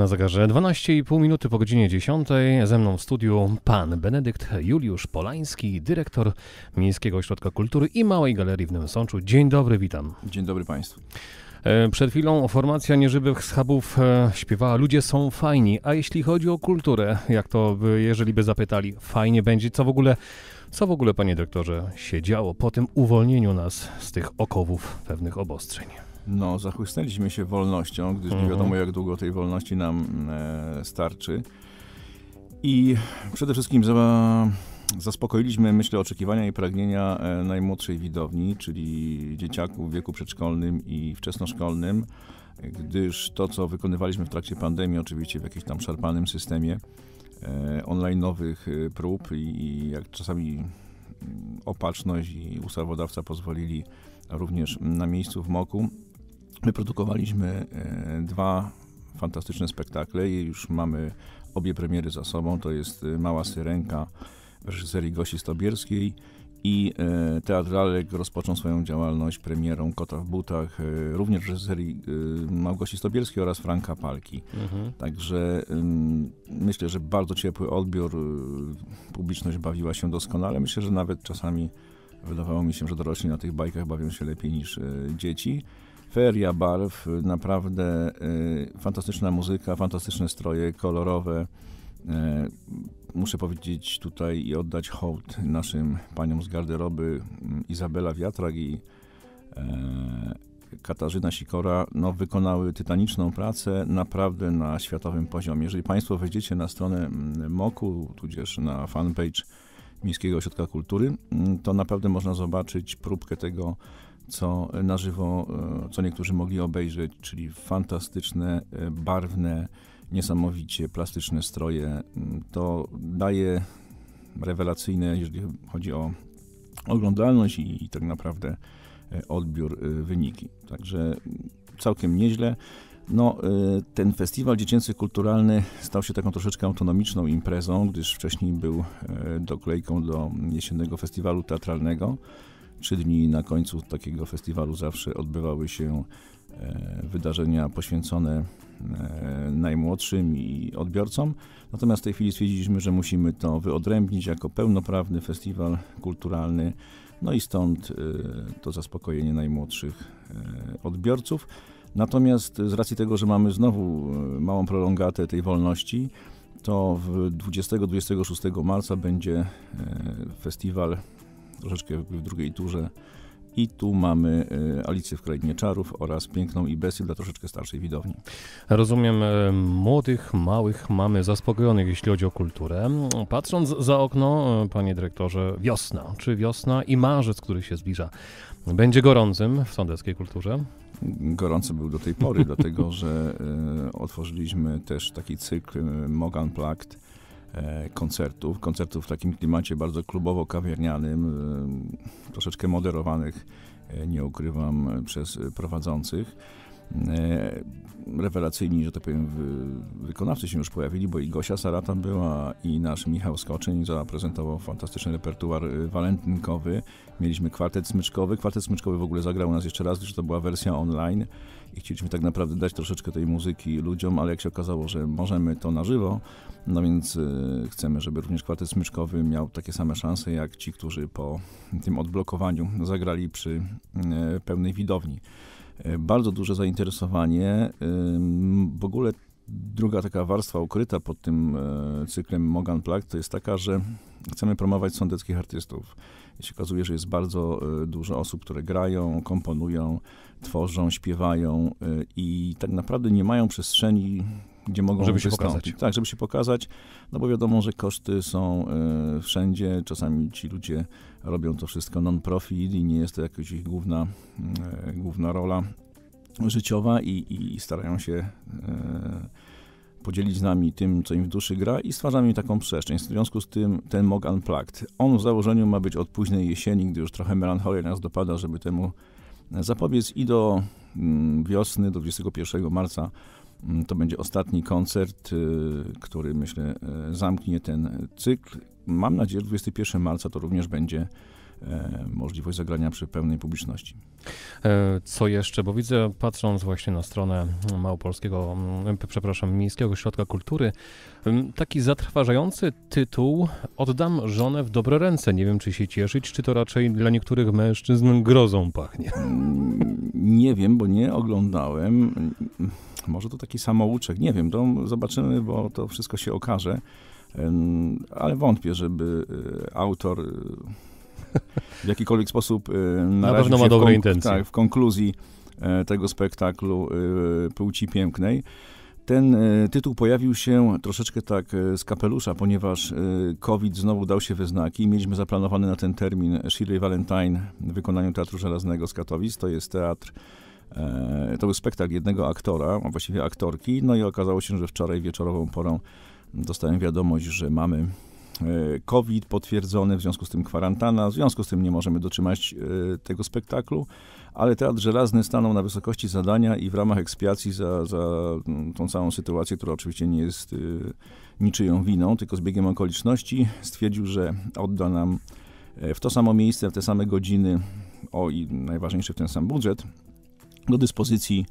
Na zegarze 12,5 minuty po godzinie 10 ze mną w studiu pan Benedykt Juliusz Polański, dyrektor Miejskiego Ośrodka Kultury i Małej Galerii w Sączu. Dzień dobry, witam. Dzień dobry Państwu. E, przed chwilą formacja nieżywych schabów e, śpiewała Ludzie są fajni, a jeśli chodzi o kulturę, jak to by, jeżeli by zapytali, fajnie będzie, co w ogóle, co w ogóle panie dyrektorze się działo po tym uwolnieniu nas z tych okowów pewnych obostrzeń? No, zachłysnęliśmy się wolnością, gdyż nie mhm. wiadomo, jak długo tej wolności nam e, starczy. I przede wszystkim za, zaspokoiliśmy, myślę, oczekiwania i pragnienia e, najmłodszej widowni, czyli dzieciaków w wieku przedszkolnym i wczesnoszkolnym, gdyż to, co wykonywaliśmy w trakcie pandemii, oczywiście w jakimś tam szarpanym systemie e, online'owych e, prób i, i jak czasami mm, opatrzność i ustawodawca pozwolili również na miejscu w Moku, My produkowaliśmy e, dwa fantastyczne spektakle i już mamy obie premiery za sobą. To jest e, Mała Syrenka w reżyserii Gosi Stobierskiej i e, Teatralek rozpoczął swoją działalność premierą Kota w butach, również w reżyserii Małgosi Stobierskiej oraz Franka Palki. Mhm. Także myślę, że bardzo ciepły odbiór, publiczność bawiła się doskonale. Myślę, że nawet czasami wydawało mi się, że dorośli na tych bajkach bawią się lepiej niż dzieci feria barw, naprawdę y, fantastyczna muzyka, fantastyczne stroje, kolorowe. Y, muszę powiedzieć tutaj i oddać hołd naszym paniom z garderoby mm, Izabela Wiatrak i e, Katarzyna Sikora no, wykonały tytaniczną pracę naprawdę na światowym poziomie. Jeżeli Państwo wejdziecie na stronę MOKU, mm, tudzież na fanpage Miejskiego Ośrodka Kultury, mm, to naprawdę można zobaczyć próbkę tego co na żywo, e, co niektórzy mogli obejrzeć, czyli fantastyczne, e, barwne, niesamowicie plastyczne stroje. To daje rewelacyjne, jeżeli chodzi o oglądalność i, i tak naprawdę e, odbiór wyniki. Także całkiem nieźle. No, ten festiwal dziecięcy kulturalny stał się taką troszeczkę autonomiczną imprezą, gdyż wcześniej był doklejką do jesiennego festiwalu teatralnego trzy dni na końcu takiego festiwalu zawsze odbywały się e, wydarzenia poświęcone e, najmłodszym i odbiorcom. Natomiast w tej chwili stwierdziliśmy, że musimy to wyodrębnić jako pełnoprawny festiwal kulturalny. No i stąd e, to zaspokojenie najmłodszych odbiorców. Natomiast z racji tego, że mamy znowu małą prolongatę tej wolności, to w 20-26 marca będzie festiwal troszeczkę w drugiej turze. I tu mamy e, Alicję w Krainie Czarów oraz piękną i bestię dla troszeczkę starszej widowni. Rozumiem, e, młodych, małych mamy zaspokojonych, jeśli chodzi o kulturę. Patrząc za okno, e, panie dyrektorze, wiosna. Czy wiosna i marzec, który się zbliża, będzie gorącym w sądeckiej kulturze? Gorący był do tej pory, dlatego że otworzyliśmy też taki cykl Mogan Plakt E, koncertów, koncertów w takim klimacie bardzo klubowo-kawiarnianym, e, troszeczkę moderowanych, e, nie ukrywam, przez prowadzących. E, rewelacyjni, że tak powiem, wykonawcy się już pojawili, bo i Gosia Sara tam była, i nasz Michał Skoczyń zaprezentował fantastyczny repertuar y, walentynkowy. Mieliśmy kwartet smyczkowy. Kwartet smyczkowy w ogóle zagrał u nas jeszcze raz, gdyż to była wersja online i chcieliśmy tak naprawdę dać troszeczkę tej muzyki ludziom, ale jak się okazało, że możemy to na żywo, no więc y, chcemy, żeby również kwartet smyczkowy miał takie same szanse, jak ci, którzy po tym odblokowaniu zagrali przy y, pełnej widowni. E, bardzo duże zainteresowanie. E, w ogóle druga taka warstwa ukryta pod tym e, cyklem Mogan Plug to jest taka, że chcemy promować sądeckich artystów. się okazuje, że jest bardzo dużo osób, które grają, komponują, tworzą, śpiewają i tak naprawdę nie mają przestrzeni gdzie mogą żeby wystąpić. się pokazać. Tak, żeby się pokazać, no bo wiadomo, że koszty są y, wszędzie, czasami ci ludzie robią to wszystko non-profit i nie jest to jakaś ich główna, y, główna rola życiowa i, i starają się y, podzielić z nami tym, co im w duszy gra i stwarzamy im taką przestrzeń. W związku z tym ten MOG Unplugged, on w założeniu ma być od późnej jesieni, gdy już trochę melancholia nas dopada, żeby temu zapobiec i do mm, wiosny, do 21 marca Mm, to będzie ostatni koncert, y, który myślę e, zamknie ten cykl. Mam nadzieję, że 21 marca to również będzie e, możliwość zagrania przy pełnej publiczności. E, co jeszcze? Bo widzę, patrząc właśnie na stronę Małopolskiego, mm, przepraszam, Miejskiego Ośrodka Kultury, mm, taki zatrważający tytuł Oddam żonę w dobre ręce. Nie wiem, czy się cieszyć, czy to raczej dla niektórych mężczyzn grozą pachnie. Nie wiem, bo nie oglądałem może to taki samouczek, nie wiem, to zobaczymy, bo to wszystko się okaże, ale wątpię, żeby e, autor e, w jakikolwiek sposób e, na, na pewno ma dobre intencje. Tak, w konkluzji tego spektaklu Płci Pięknej. Ten tytuł pojawił się troszeczkę tak z kapelusza, ponieważ COVID znowu dał się we znaki. Mieliśmy zaplanowany na ten termin Shirley Valentine w wykonaniu Teatru Żelaznego z Katowic. To jest teatr E, to był spektakl jednego aktora, a właściwie aktorki, no i okazało się, że wczoraj wieczorową porą dostałem wiadomość, że mamy e, COVID potwierdzony, w związku z tym kwarantana, w związku z tym nie możemy dotrzymać e, tego spektaklu, ale Teatr Żelazny stanął na wysokości zadania i w ramach ekspiacji za, za mm, tą całą sytuację, która oczywiście nie jest niczyją winą, tylko zbiegiem okoliczności, stwierdził, że odda nam w to samo miejsce, w te same godziny, o i najważniejszy w ten sam budżet, do dyspozycji.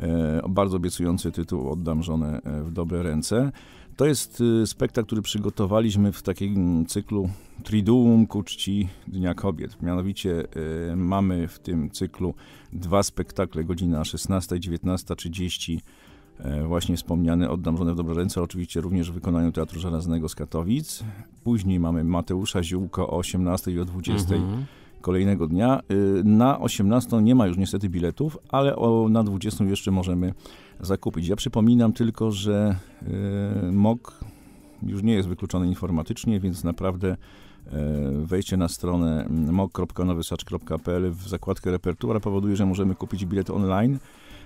E, bardzo obiecujący tytuł, oddam żonę e, w dobre ręce. To jest y, spektakl, który przygotowaliśmy w takim cyklu Triduum ku czci Dnia Kobiet. Mianowicie e, mamy w tym cyklu dwa spektakle, godzina 16 19.30. Właśnie wspomniany Oddam żonę w dobre ręce, oczywiście również w wykonaniu Teatru Żelaznego z Katowic. Później mamy Mateusza Ziółko o 18 i o 20 kolejnego dnia. Y, na 18 nie ma już niestety biletów, ale o, na 20 jeszcze możemy zakupić. Ja przypominam tylko, że y, MOK już nie jest wykluczony informatycznie, więc naprawdę y, wejście na stronę mm, mok.nowysacz.pl w zakładkę repertuar powoduje, że możemy kupić bilet online.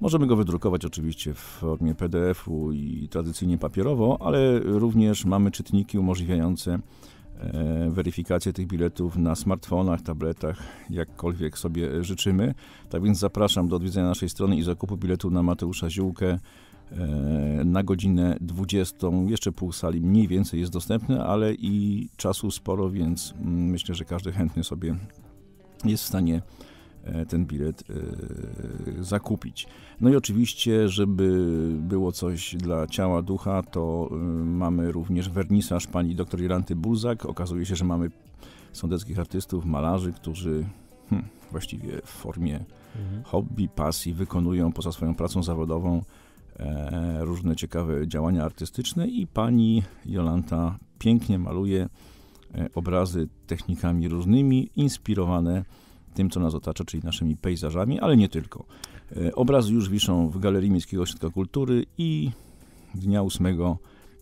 Możemy go wydrukować oczywiście w formie PDF-u i tradycyjnie papierowo, ale również mamy czytniki umożliwiające E, weryfikację tych biletów na smartfonach, tabletach, jakkolwiek sobie życzymy. Tak więc zapraszam do odwiedzenia naszej strony i zakupu biletu na Mateusza Ziółkę e, na godzinę 20. Jeszcze pół sali mniej więcej jest dostępne, ale i czasu sporo, więc mm, myślę, że każdy chętny sobie jest w stanie E, ten bilet e, zakupić. No i oczywiście, żeby było coś dla ciała, ducha, to e, mamy również wernisaż pani dr Jolanty Bulzak. Okazuje się, że mamy sądeckich artystów, malarzy, którzy hmm, właściwie w formie mhm. hobby, pasji wykonują poza swoją pracą zawodową różne ciekawe działania artystyczne i pani Jolanta pięknie maluje obrazy technikami różnymi, inspirowane tym, co nas otacza, czyli naszymi pejzażami, ale nie tylko. E, Obrazy już wiszą w Galerii Miejskiego Ośrodka Kultury i dnia 8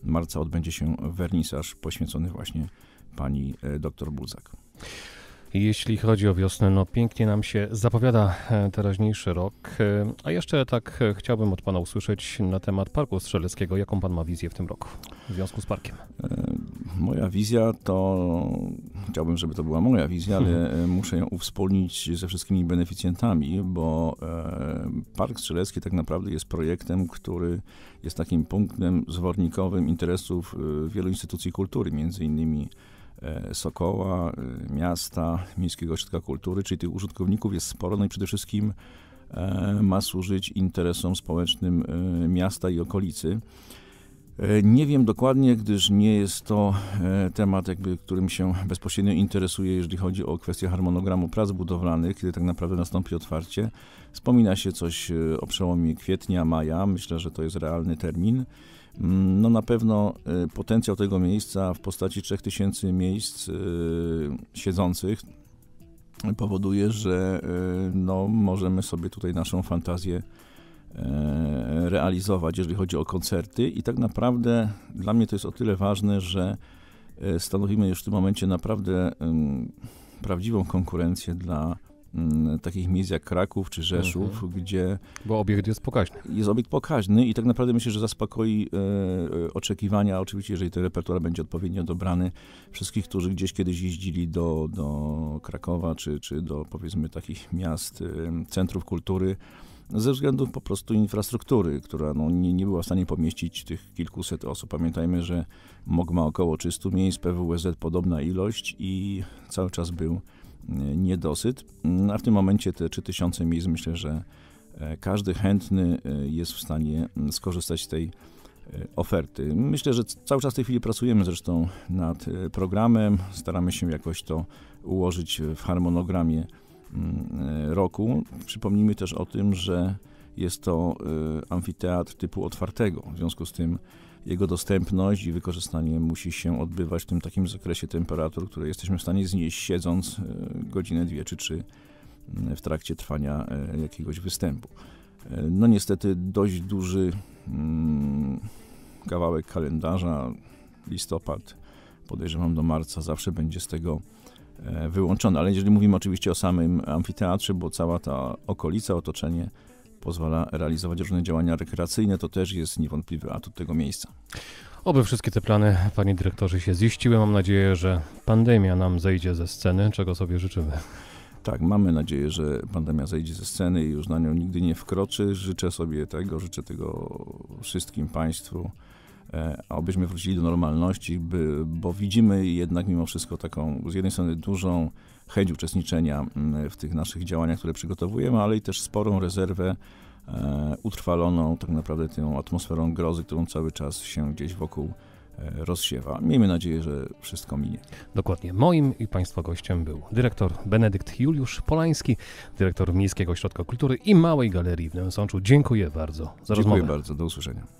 marca odbędzie się wernisaż poświęcony właśnie pani e, dr Buzak. Jeśli chodzi o wiosnę, no pięknie nam się zapowiada e, teraźniejszy rok. E, a jeszcze tak e, chciałbym od Pana usłyszeć na temat Parku Strzeleckiego. Jaką Pan ma wizję w tym roku w związku z parkiem? Moja wizja to, chciałbym, żeby to była moja wizja, ale mhm. muszę ją uwspólnić ze wszystkimi beneficjentami, bo Park Strzelecki tak naprawdę jest projektem, który jest takim punktem zwornikowym interesów wielu instytucji kultury, między innymi E, Sokoła, e, miasta, Miejskiego Ośrodka Kultury, czyli tych użytkowników jest sporo, no i przede wszystkim e, ma służyć interesom społecznym miasta i okolicy. Nie wiem dokładnie, gdyż nie jest to temat, jakby, którym się bezpośrednio interesuje, jeżeli chodzi o kwestię harmonogramu prac budowlanych, kiedy tak naprawdę nastąpi otwarcie. Wspomina się coś o przełomie kwietnia, maja. Myślę, że to jest realny termin. No na pewno y, potencjał tego miejsca w postaci 3000 miejsc y, siedzących powoduje, że y, no, możemy sobie tutaj naszą fantazję e, realizować, jeżeli chodzi o koncerty i tak naprawdę dla mnie to jest o tyle ważne, że e, stanowimy już w tym momencie naprawdę prawdziwą konkurencję dla Mm, takich miejsc jak Kraków czy Rzeszów, mhm. gdzie... Bo obiekt jest pokaźny. Jest obiekt pokaźny i tak naprawdę myślę, że zaspokoi e, e, oczekiwania, oczywiście jeżeli ten repertuar będzie odpowiednio dobrany, wszystkich, którzy gdzieś kiedyś jeździli do, do Krakowa czy, czy do powiedzmy takich miast, e, centrów kultury, ze względu po prostu infrastruktury, która no, nie, nie była w stanie pomieścić tych kilkuset osób. Pamiętajmy, że MOG ma około 300 miejsc, PWSZ podobna ilość i cały czas był niedosyt. Mm, a w tym momencie te 3000 miejsc myślę, że e, każdy chętny e, jest w stanie mm, skorzystać z tej e, oferty. Myślę, że cały czas w tej chwili pracujemy zresztą nad programem. Staramy się jakoś to ułożyć w harmonogramie mm, roku. Przypomnijmy też o tym, że jest to amfiteatr typu otwartego. W związku z tym jego dostępność i wykorzystanie musi się odbywać w tym takim zakresie temperatur, które jesteśmy w stanie znieść siedząc e, godzinę, dwie czy trzy mm, w trakcie trwania e, jakiegoś występu. E, no niestety dość duży mm, kawałek kalendarza, listopad, podejrzewam do marca, zawsze będzie z tego wyłączony. Ale jeżeli mówimy oczywiście o samym amfiteatrze, bo cała ta okolica, otoczenie pozwala realizować różne działania rekreacyjne. To też jest niewątpliwy atut tego miejsca. Oby wszystkie te plany, panie dyrektorze, się ziściły. Mam nadzieję, że pandemia nam zejdzie ze sceny, czego sobie życzymy. Tak, mamy nadzieję, że pandemia zejdzie ze sceny i już na nią nigdy nie wkroczy. Życzę sobie tego, życzę tego wszystkim Państwu, e, abyśmy wrócili do normalności, by, bo widzimy jednak mimo wszystko taką z jednej strony dużą chęć uczestniczenia mm, w tych naszych działaniach, które przygotowujemy, ale i też sporą rezerwę e, utrwaloną tak naprawdę tą atmosferą grozy, którą cały czas się gdzieś wokół e, rozsiewa. Miejmy nadzieję, że wszystko minie. Dokładnie. Moim i Państwa gościem był dyrektor Benedykt Juliusz Polański, dyrektor Miejskiego Ośrodka Kultury i Małej Galerii w Nowym Sączu. Dziękuję bardzo za Dziękuję rozmowę. Dziękuję bardzo. Do usłyszenia.